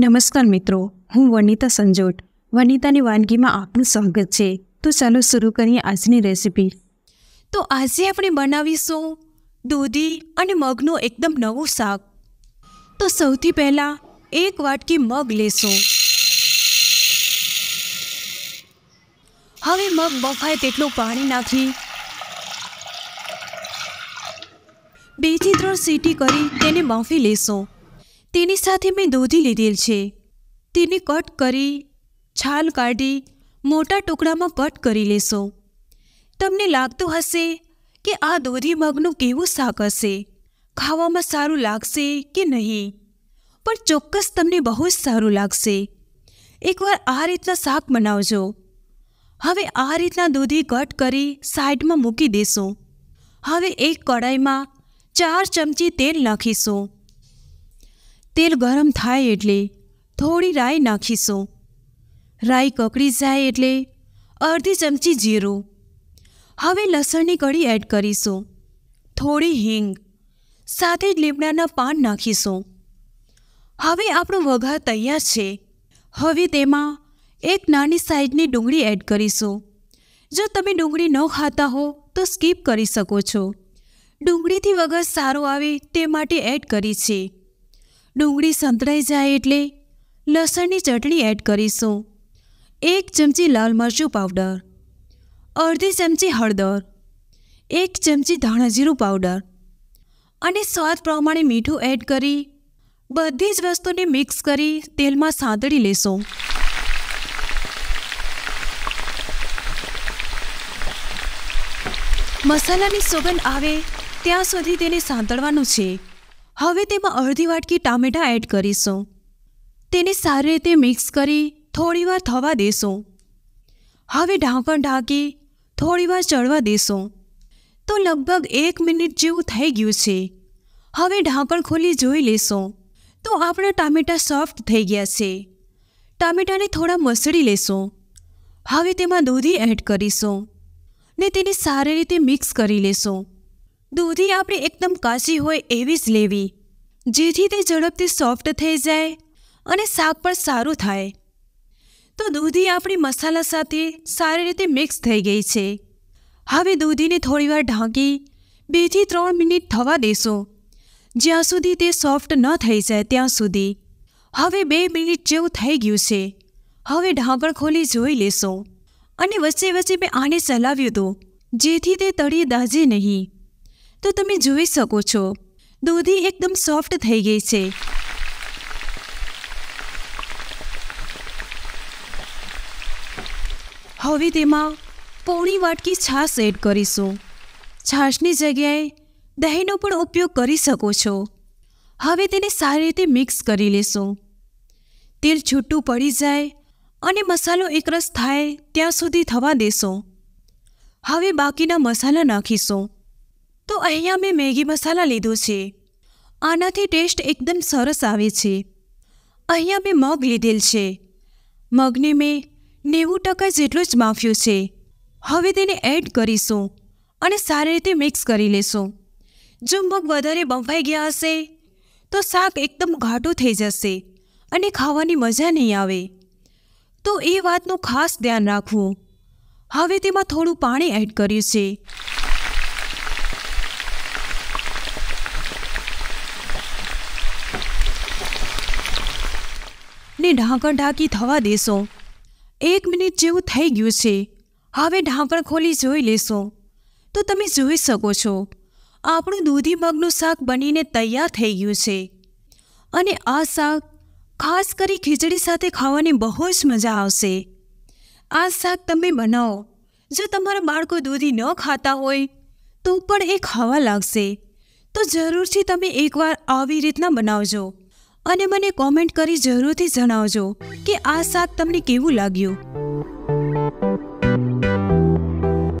નમસ્કાર મિત્રો હું વનિતા સંજોટ વનિતાની વાનગીમાં આપનું સ્વાગત છે તો ચાલો શરૂ કરીએ આજની રેસીપી તો આજે આપણે બનાવીશું દૂધી અને મગનું એકદમ નવું શાક તો સૌથી પહેલાં એક વાટકી મગ લેશું હવે મગ બફાય તેટલું પાણી નાખી બેથી ત્રણ સીટી કરી તેને બાફી લેશું તેની સાથે મેં દોધી લીધેલ છે તેને કટ કરી છાલ કાઢી મોટા ટુકડામાં કટ કરી લેશો તમને લાગતું હશે કે આ દોધી મગનું કેવું શાક હશે ખાવામાં સારું લાગશે કે નહીં પણ ચોક્કસ તમને બહુ જ સારું લાગશે એકવાર આ રીતના શાક બનાવજો હવે આ રીતના દૂધી કટ કરી સાઈડમાં મૂકી દેશો હવે એક કડાઈમાં ચાર ચમચી તેલ નાખીશું તેલ ગરમ થાય એટલે થોડી રાઈ નાખીશું રાઈ કકડી જાય એટલે અડધી ચમચી જીરું હવે લસણની કઢી એડ કરીશું થોડી હિંગ સાથે જ લીમડાના પાન નાખીશું હવે આપણો વઘાર તૈયાર છે હવે તેમાં એક નાની સાઈઝની ડુંગળી એડ કરીશું જો તમે ડુંગળી ન ખાતા હો તો સ્કીપ કરી શકો છો ડુંગળીથી વઘાર સારો આવે તે માટે એડ કરી છે ડુંગળી સંતળાઈ જાય એટલે લસણની ચટણી એડ કરીશું એક ચમચી લાલ મરચું પાવડર અડધી ચમચી હળદર એક ચમચી ધાણાજીરું પાવડર અને સ્વાદ પ્રમાણે મીઠું એડ કરી બધી જ વસ્તુને મિક્સ કરી તેલમાં સાંતળી લેશું મસાલાની સુગંધ આવે ત્યાં સુધી તેને સાંતળવાનું છે હવે તેમાં અડધી વાટકી ટામેટાં એડ કરીશું તેને સારી રીતે મિક્સ કરી થોડીવાર થવા દેશું હવે ઢાંકણ ઢાંકી થોડીવાર ચડવા દેશું તો લગભગ એક મિનિટ જેવું થઈ ગયું છે હવે ઢાંકણ ખોલી જોઈ લેશું તો આપણા ટામેટાં સોફ્ટ થઈ ગયા છે ટામેટાને થોડા મસળી લેશું હવે તેમાં દૂધી એડ કરીશું ને તેને સારી રીતે મિક્સ કરી લેશું દૂધી આપણે એકદમ કાચી હોય એવી જ લેવી જેથી તે ઝડપથી સોફ્ટ થઈ જાય અને શાક પણ સારું થાય તો દૂધી આપણી મસાલા સાથે સારી રીતે મિક્સ થઈ ગઈ છે હવે દૂધીને થોડીવાર ઢાંકી બેથી ત્રણ મિનિટ થવા દેશો જ્યાં સુધી તે સોફ્ટ ન થઈ જાય ત્યાં સુધી હવે બે મિનિટ જેવું થઈ ગયું છે હવે ઢાંકણ ખોલી જોઈ લેશો અને વચ્ચે વચ્ચે મેં આને ચલાવ્યું હતું જેથી તે તળી દાઝે નહીં તો તમે જોઈ શકો છો દૂધી એકદમ સોફ્ટ થઈ ગઈ છે હવે તેમાં પોણી વાટકી છાશ એડ કરીશું છાશની જગ્યાએ દહીંનો પણ ઉપયોગ કરી શકો છો હવે તેને સારી રીતે મિક્સ કરી લેશું તેલ છૂટું પડી જાય અને મસાલો એકરસ થાય ત્યાં સુધી થવા દેશો હવે બાકીના મસાલા નાખીશું તો અહીંયા મેં મેગી મસાલા લીધો છે આનાથી ટેસ્ટ એકદમ સરસ આવે છે અહીંયા મેં મગ લીધેલ છે મગને મેં નેવું ટકા જેટલું જ માફ્યું છે હવે તેને એડ કરીશું અને સારી રીતે મિક્સ કરી લેશું જો મગ વધારે બંફાઈ ગયા હશે તો શાક એકદમ ઘાટું થઈ જશે અને ખાવાની મજા નહીં આવે તો એ વાતનું ખાસ ધ્યાન રાખવું હવે તેમાં થોડું પાણી એડ કર્યું છે ને ઢાંકણ ઢાંકી થવા દેશો એક મિનિટ જેવું થઈ ગયું છે હવે ઢાંકણ ખોલી જોઈ લેશો તો તમે જોઈ શકો છો આપણું દૂધી મગનું શાક બનીને તૈયાર થઈ ગયું છે અને આ શાક ખાસ કરી ખીચડી સાથે ખાવાની બહુ જ મજા આવશે આ શાક તમે બનાવો જો તમારા બાળકો દૂધી ન ખાતા હોય તો પણ એ ખાવા લાગશે તો જરૂરથી તમે એકવાર આવી રીતના બનાવજો અને મને કોમેન્ટ કરી જરૂરથી જણાવજો કે આ શાક તમને કેવું લાગ્યું